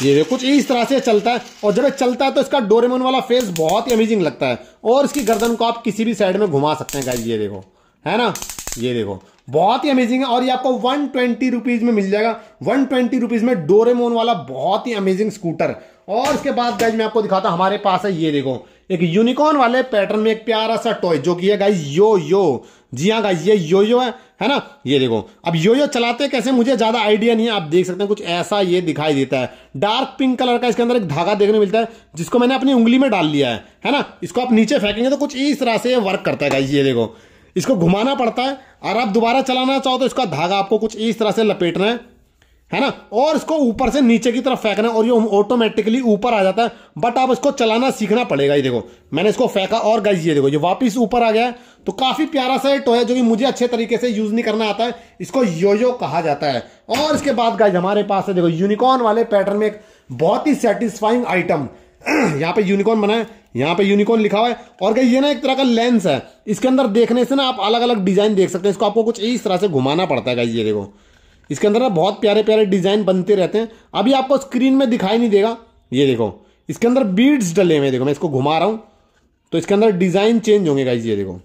ये देखो कुछ इस तरह से चलता है और जब चलता है तो इसका डोरेमोन वाला फेस बहुत ही अमेजिंग लगता है और इसकी गर्दन को आप किसी भी साइड में घुमा सकते हैं गाइज ये देखो है ना ये देखो बहुत ही अमेजिंग है और ये आपको वन ट्वेंटी रुपीज़ में मिल जाएगा वन ट्वेंटी रुपीज़ में डोरेमोन वाला बहुत ही अमेजिंग स्कूटर और उसके बाद गाइज मैं आपको दिखाता हमारे पास है ये देखो एक यूनिकॉर्न वाले पैटर्न में एक प्यारा सा टॉय जो कि है गाइज यो यो जी हाँ गाइज ये यो यो है है ना ये देखो अब यो यो चलाते कैसे मुझे ज़्यादा आइडिया नहीं है आप देख सकते हैं कुछ ऐसा ये दिखाई देता है डार्क पिंक कलर का इसके अंदर एक धागा देखने मिलता है जिसको मैंने अपनी उंगली में डाल लिया है है ना इसको आप नीचे फेंकेंगे तो कुछ इस तरह से वर्क करता है गाइज ये देखो इसको घुमाना पड़ता है और आप दोबारा चलाना चाहो तो इसका धागा आपको कुछ इस तरह से लपेटना है है ना और इसको ऊपर से नीचे की तरफ फेंकना और ये ऑटोमेटिकली ऊपर आ जाता है बट आप इसको चलाना सीखना पड़ेगा ये देखो मैंने इसको फेंका और गाइज ये देखो ये वापस ऊपर आ गया तो काफ़ी प्यारा सा टॉय है जो कि मुझे अच्छे तरीके से यूज़ नहीं करना आता है इसको योयो कहा जाता है और इसके बाद गाइज हमारे पास है देखो यूनिकॉर्न वाले पैटर्न में एक बहुत ही सेटिस्फाइंग आइटम यहाँ पे यूनिकॉर्न बना है यहाँ पे यूनिकॉर्न लिखा हुआ है और कहीं ये ना एक तरह का लेंस है इसके अंदर देखने से ना आप अलग अलग डिजाइन देख सकते हैं इसको आपको कुछ इस तरह से घुमाना पड़ता है ये देखो इसके अंदर ना बहुत प्यारे प्यारे डिजाइन बनते रहते हैं अभी आपको स्क्रीन में दिखाई नहीं देगा ये देखो इसके अंदर बीड्स डले हुए देखो मैं इसको घुमा रहा हूँ तो इसके अंदर डिजाइन चेंज होंगे गाइज ये देखो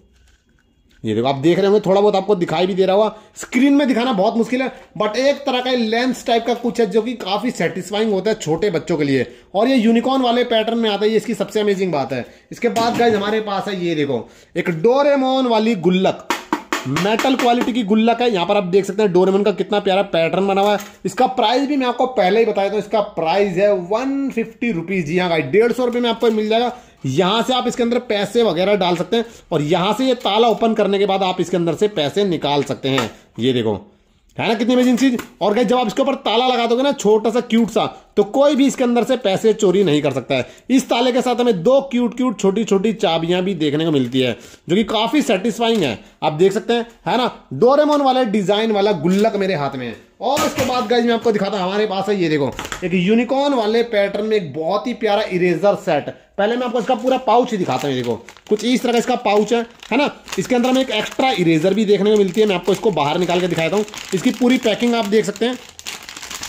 ये देखो आप देख रहे होंगे थोड़ा बहुत आपको दिखाई भी दे रहा हुआ स्क्रीन में दिखाना बहुत मुश्किल है बट एक तरह का लेंस टाइप का कुछ है जो कि काफ़ी सेटिस्फाइंग होता है छोटे बच्चों के लिए और ये यूनिकॉर्न वाले पैटर्न में आता है ये इसकी सबसे अमेजिंग बात है इसके बाद गाइज हमारे पास है ये देखो एक डोरेमोन वाली गुल्लक मेटल क्वालिटी की गुल्लक है यहाँ पर आप देख सकते हैं डोरेमन का कितना प्यारा पैटर्न बना हुआ है इसका प्राइस भी मैं आपको पहले ही बताया था इसका प्राइस है वन फिफ्टी रुपीज़ जी हाँ भाई डेढ़ सौ रुपये में आपको मिल जाएगा यहाँ से आप इसके अंदर पैसे वगैरह डाल सकते हैं और यहाँ से ये ताला ओपन करने के बाद आप इसके अंदर से पैसे निकाल सकते हैं ये देखो है ना कितनी अमेजिंग चीज और गए जब आप इसके ऊपर ताला लगा दोगे ना छोटा सा क्यूट सा तो कोई भी इसके अंदर से पैसे चोरी नहीं कर सकता है इस ताले के साथ हमें दो क्यूट क्यूट छोटी छोटी चाबियां भी देखने को मिलती है जो कि काफी सेटिस्फाइंग है आप देख सकते हैं है ना डोरेमोन वाले डिजाइन वाला गुल्लक मेरे हाथ में है और उसके बाद गाइज मैं आपको दिखाता हूँ हमारे पास है ये देखो एक यूनिकॉर्न वाले पैटर्न में एक बहुत ही प्यारा इरेजर सेट पहले मैं आपको इसका पूरा पाउच ही दिखाता हूँ ये देखो कुछ इस तरह का इसका पाउच है है ना इसके अंदर हमें एक एक्स्ट्रा इरेजर भी देखने को मिलती है मैं आपको इसको बाहर निकाल के दिखाता हूँ इसकी पूरी पैकिंग आप देख सकते हैं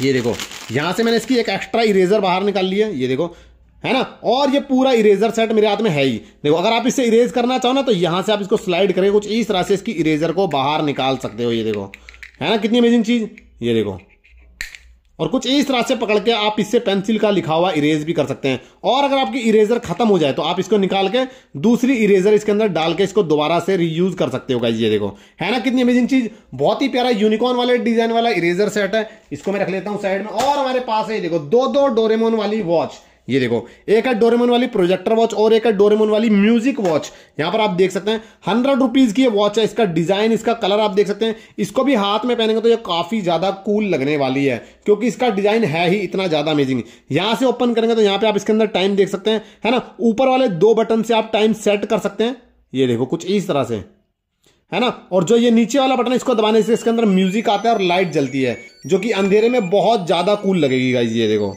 ये देखो यहाँ से मैंने इसकी एक एक्स्ट्रा इरेजर बाहर निकाल ली है ये देखो है ना और ये पूरा इरेजर सेट मेरे हाथ में है ही देखो अगर आप इसे इरेज करना चाहो ना तो यहाँ से आप इसको स्लाइड करें कुछ इस तरह से इसकी इरेजर को बाहर निकाल सकते हो ये देखो है ना कितनी अमेजिंग चीज़ ये देखो और कुछ इस तरह से पकड़ के आप इससे पेंसिल का लिखा हुआ इरेज भी कर सकते हैं और अगर आपकी इरेजर खत्म हो जाए तो आप इसको निकाल के दूसरी इरेजर इसके अंदर डाल के इसको दोबारा से रीयूज कर सकते हो गाइस ये देखो है ना कितनी अमेजिंग चीज बहुत ही प्यारा यूनिकॉर्न वाले डिजाइन वाला इरेजर सेट है इसको मैं रख लेता हूँ साइड में और हमारे पास है देखो दो दो डोरेमोन वाली वॉच ये देखो एक है डोरेमोन वाली प्रोजेक्टर वॉच और एक है डोरेमोन वाली म्यूजिक वॉच यहां पर आप देख सकते हैं हंड्रेड रुपीज की वॉच है इसका डिजाइन इसका कलर आप देख सकते हैं इसको भी हाथ में पहनेंगे तो ये काफी ज्यादा कूल लगने वाली है क्योंकि इसका डिजाइन है ही इतना ज्यादा अमेजिंग यहां से ओपन करेंगे तो यहां पर आप इसके अंदर टाइम देख सकते हैं है ना ऊपर वाले दो बटन से आप टाइम सेट कर सकते हैं ये देखो कुछ इस तरह से है ना और जो ये नीचे वाला बटन है इसको दबाने से इसके अंदर म्यूजिक आता है और लाइट जलती है जो कि अंधेरे में बहुत ज्यादा कूल लगेगी गाइज ये देखो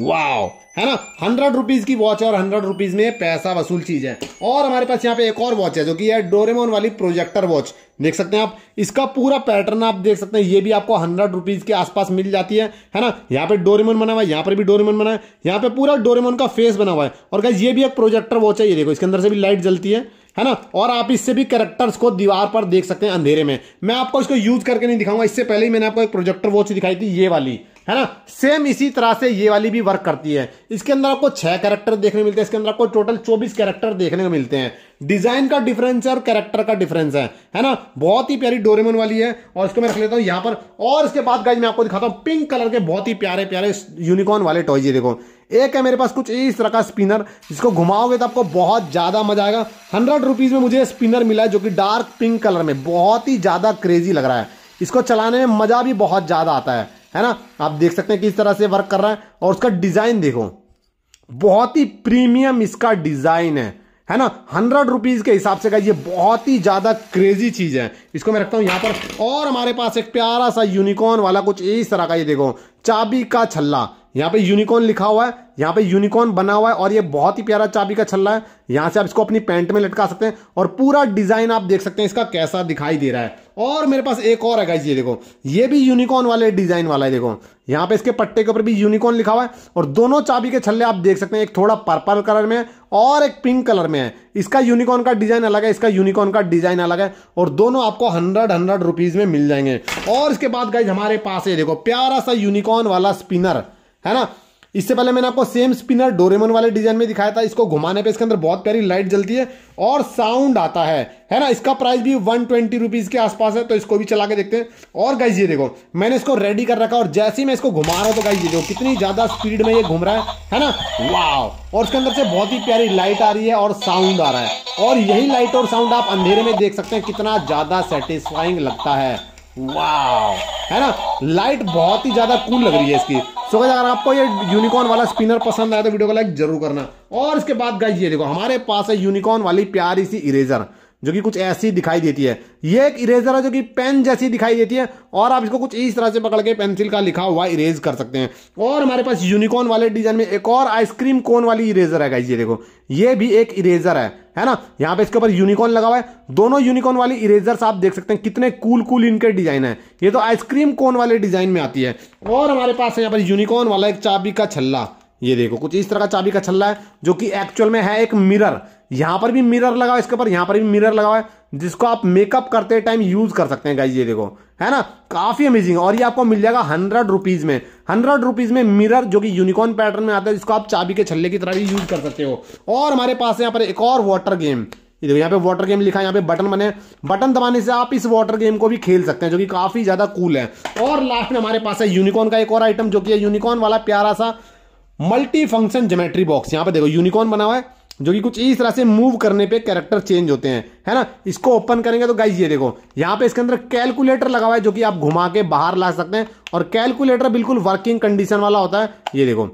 वाओ है ना हंड्रेड रुपीज की वॉच है और हंड्रेड रुपीज में पैसा वसूल चीज है और हमारे पास यहाँ पे एक और वॉच है जो कि है डोरेमोन वाली प्रोजेक्टर वॉच देख सकते हैं आप इसका पूरा पैटर्न आप देख सकते हैं ये भी आपको हंड्रेड रुपीज के आसपास मिल जाती है है ना यहाँ पे डोरेमोन बना हुआ है यहाँ पर भी डोरेमोन बना है यहाँ पे पूरा डोरेमोन का फेस बना हुआ है और क्या ये भी एक प्रोजेक्टर वॉच है ये देखो इसके अंदर से भी लाइट जलती है है ना और आप इससे भी करेक्टर्स को दीवार पर देख सकते हैं अंधेरे में मैं आपको इसको यूज करके नहीं दिखाऊंगा इससे पहले ही मैंने आपको एक प्रोजेक्टर वॉच दिखाई थी ये वाली है ना सेम इसी तरह से ये वाली भी वर्क करती है इसके अंदर आपको छह कैरेक्टर देखने मिलते हैं इसके अंदर आपको टोटल चौबीस कैरेक्टर देखने को मिलते हैं डिजाइन का डिफरेंस है और कैरेक्टर का डिफरेंस है है ना बहुत ही प्यारी डोरेमन वाली है और इसको मैं रख लेता हूँ यहाँ पर और इसके बाद गाइज मैं आपको दिखाता हूँ पिंक कलर के बहुत ही प्यारे प्यारे यूनिकॉर्न वाले टॉयज देखो एक है मेरे पास कुछ इस तरह का स्पिनर जिसको घुमाओगे तो आपको बहुत ज़्यादा मजा आएगा हंड्रेड रुपीज़ में मुझे स्पिनर मिला है जो कि डार्क पिंक कलर में बहुत ही ज़्यादा क्रेजी लग रहा है इसको चलाने में मज़ा भी बहुत ज़्यादा आता है है ना आप देख सकते हैं किस तरह से वर्क कर रहा है और उसका डिजाइन देखो बहुत ही प्रीमियम इसका डिजाइन है है ना हंड्रेड रुपीज के हिसाब से का ये बहुत ही ज्यादा क्रेजी चीज है इसको मैं रखता हूं यहां पर और हमारे पास एक प्यारा सा यूनिकॉर्न वाला कुछ इस तरह का ये देखो चाबी का छल्ला यहाँ पे यूनिकॉर्न लिखा हुआ है यहाँ पे यूनिकॉर्न बना हुआ है और ये बहुत ही प्यारा चाबी का छल्ला है यहाँ से आप इसको अपनी पैंट में लटका सकते हैं और पूरा डिजाइन आप देख सकते हैं इसका कैसा दिखाई दे रहा है और मेरे पास एक और है ये देखो ये भी यूनिकॉर्न वाले डिजाइन वाला है देखो यहाँ पे इसके पट्टे के ऊपर भी यूनिकॉर्न लिखा हुआ है और दोनों चाबी के छल्ले आप देख सकते हैं एक थोड़ा पर्पल कलर में और एक पिंक कलर में है इसका यूनिकॉर्न का डिजाइन अलग है इसका यूनिकॉर्न का डिजाइन अलग है और दोनों आपको हंड्रेड हंड्रेड रुपीज में मिल जाएंगे और इसके बाद गाइज हमारे पास ये देखो प्यारा सा यूनिकॉर्न वाला स्पिनर है ना इससे पहले मैंने आपको सेम स्पिनर डोरेमन वाले डिजाइन में दिखाया था इसको घुमाने पे इसके अंदर बहुत प्यारी लाइट जलती है और साउंड आता है है ना इसका प्राइस भी वन ट्वेंटी रुपीज़ के आसपास है तो इसको भी चला के देखते हैं और गाइज ये देखो मैंने इसको रेडी कर रखा और जैसे ही मैं इसको घुमा रहा हूँ तो गाइज ये देखो कितनी ज़्यादा स्पीड में ये घूम रहा है है ना वाह और उसके अंदर से बहुत ही प्यारी लाइट आ रही है और साउंड आ रहा है और यही लाइट और साउंड आप अंधेरे में देख सकते हैं कितना ज़्यादा सेटिस्फाइंग लगता है वाह है ना लाइट बहुत ही ज़्यादा कूल लग रही है इसकी सो गाइज अगर आपको ये यूनिकॉर्न वाला स्पिनर पसंद आया तो वीडियो को लाइक जरूर करना और इसके बाद गाइस ये देखो हमारे पास है यूनिकॉर्न वाली प्यारी सी इरेजर जो कि कुछ ऐसी दिखाई देती है ये एक इरेजर है जो कि पेन जैसी दिखाई देती है और आप इसको कुछ इस तरह से पकड़ के पेंसिल का लिखा हुआ इरेज कर सकते हैं और हमारे पास यूनिकॉर्न वाले डिजाइन में एक और आइसक्रीम कोन वाली इरेजर है गाइस ये देखो ये भी एक इरेजर है है ना यहाँ पे इसके ऊपर यूनिकॉर्न लगा हुआ है दोनों यूनिकॉर्न वाली इरेजर आप देख सकते हैं कितने कूल कूल इनके डिजाइन है ये तो आइसक्रीम कोन वाले डिजाइन में आती है और हमारे पास है यहाँ पर यूनिकॉर्न वाला एक चाबी का छल्ला ये देखो कुछ इस तरह का चाबी का छल्ला है जो कि एक्चुअल में है एक मिरर यहां पर भी मिरर लगा है इसके ऊपर यहाँ पर भी मिरर लगा है जिसको आप मेकअप करते टाइम यूज कर सकते हैं गाइज ये देखो है ना काफी अमेजिंग और ये आपको मिल जाएगा हंड्रेड रुपीज में हंड्रेड रुपीज में मिरर जो कि यूनिकॉर्न पैटर्न में आता है जिसको आप चाबी के छल्ले की तरह भी यूज कर सकते हो और हमारे पास यहाँ पर एक और वाटर गेम ये देखो यहाँ पे वाटर गेम लिखा है यहाँ पे बटन बने बटन दबाने से आप इस वाटर गेम को भी खेल सकते हैं जो कि काफी ज्यादा कूल है और लास्ट में हमारे पास है यूनिकॉर्न का एक और आइटम जो कि यूनिकॉर्न वाला प्यारा सा मल्टी फंक्शन जोमेट्री बॉक्स यहां पर देखो यूनिकॉर्न बना हुआ है जो कि कुछ इस तरह से मूव करने पे कैरेक्टर चेंज होते हैं है ना इसको ओपन करेंगे तो गाइज ये देखो यहां पे इसके अंदर कैलकुलेटर लगा हुआ है जो कि आप घुमा के बाहर ला सकते हैं और कैलकुलेटर बिल्कुल वर्किंग कंडीशन वाला होता है ये देखो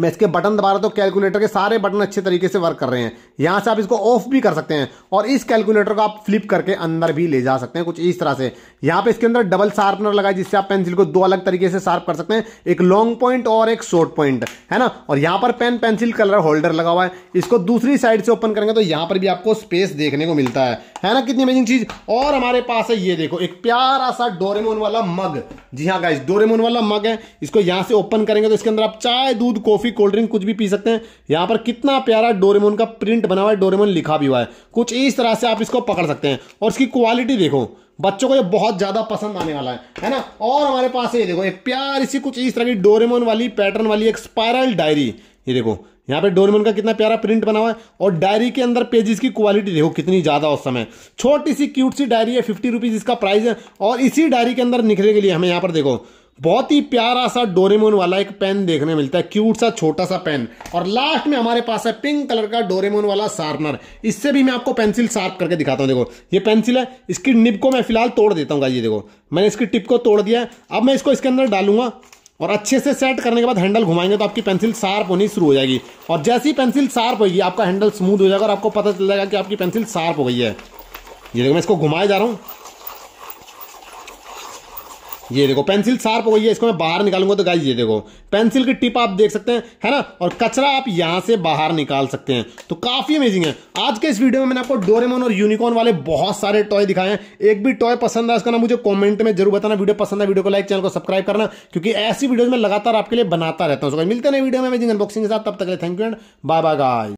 मैं इसके बटन दबा रहा तो कैलकुलेटर के सारे बटन अच्छे तरीके से वर्क कर रहे हैं यहां से आप इसको ऑफ भी कर सकते हैं और इस कैलकुलेटर को आप फ्लिप करके अंदर भी ले जा सकते हैं कुछ इस तरह से यहां पे इसके अंदर डबल शार्पनर लगा है जिससे आप पेंसिल को दो अलग तरीके से शार्प कर सकते हैं एक लॉन्ग पॉइंट और एक शॉर्ट पॉइंट है ना और यहां पर पेन पेंसिल कलर होल्डर लगा हुआ है इसको दूसरी साइड से ओपन करेंगे तो यहां पर भी आपको स्पेस देखने को मिलता है है ना कितनी अमेजिंग चीज और हमारे पास है ये देखो एक प्यारा सा डोरेमोन वाला मग जी हाँ गाइज डोरेमोन वाला मग है इसको यहां से ओपन करेंगे तो इसके अंदर आप चाय दूध कॉफी कॉफी कोल्ड ड्रिंक कुछ भी पी सकते हैं यहां पर कितना प्यारा डोरेमोन का प्रिंट बना हुआ है डोरेमोन लिखा भी हुआ है कुछ इस तरह से आप इसको पकड़ सकते हैं और इसकी क्वालिटी देखो बच्चों को ये बहुत ज़्यादा पसंद आने वाला है है ना और हमारे पास ये देखो एक प्यार इसी कुछ इस तरह की डोरेमोन वाली पैटर्न वाली एक स्पायरल डायरी ये देखो यहाँ पे डोरेमोन का कितना प्यारा प्रिंट बना हुआ है और डायरी के अंदर पेजेस की क्वालिटी देखो कितनी ज़्यादा उस समय छोटी सी क्यूट सी डायरी है फिफ्टी रुपीज़ इसका प्राइस है और इसी डायरी के अंदर निखरे के लिए हमें यहाँ पर देखो बहुत ही प्यारा सा डोरेमोन वाला एक पेन देखने मिलता है क्यूट सा छोटा सा पेन और लास्ट में हमारे पास है पिंक कलर का डोरेमोन वाला शार्पनर इससे भी मैं आपको पेंसिल शार्प करके दिखाता हूँ देखो ये पेंसिल है इसकी निब को मैं फिलहाल तोड़ देता हूँ ये देखो मैंने इसकी टिप को तोड़ दिया अब मैं इसको इसके अंदर डालूंगा और अच्छे से सेट करने के बाद हैंडल घुमाएंगे तो आपकी पेंसिल शार्प होनी शुरू हो जाएगी और जैसी पेंसिल शार्प होगी आपका हैंडल स्मूथ हो जाएगा और आपको पता चल जाएगा कि आपकी पेंसिल शार्प हो गई है ये देखो मैं इसको घुमाए जा रहा हूँ ये देखो पेंसिल शार्प हो गई है इसको मैं बाहर निकालूंगा तो गाइज ये देखो पेंसिल की टिप आप देख सकते हैं है ना और कचरा आप यहाँ से बाहर निकाल सकते हैं तो काफ़ी अमेजिंग है आज के इस वीडियो में मैंने आपको डोरेमोन और यूनिकॉर्न वाले बहुत सारे टॉय दिखाए हैं एक भी टॉय पसंद है उसका ना मुझे कॉमेंट में जरूर बताना वीडियो पसंद है वीडियो को लाइक चैनल को सब्सक्राइब करना क्योंकि ऐसी वीडियो में लगातार आपके लिए बनाता रहता हूँ मिलते हैं वीडियो में अमेजिंग अनबॉक्सिंग के साथ तब तक thank you and bye bye guys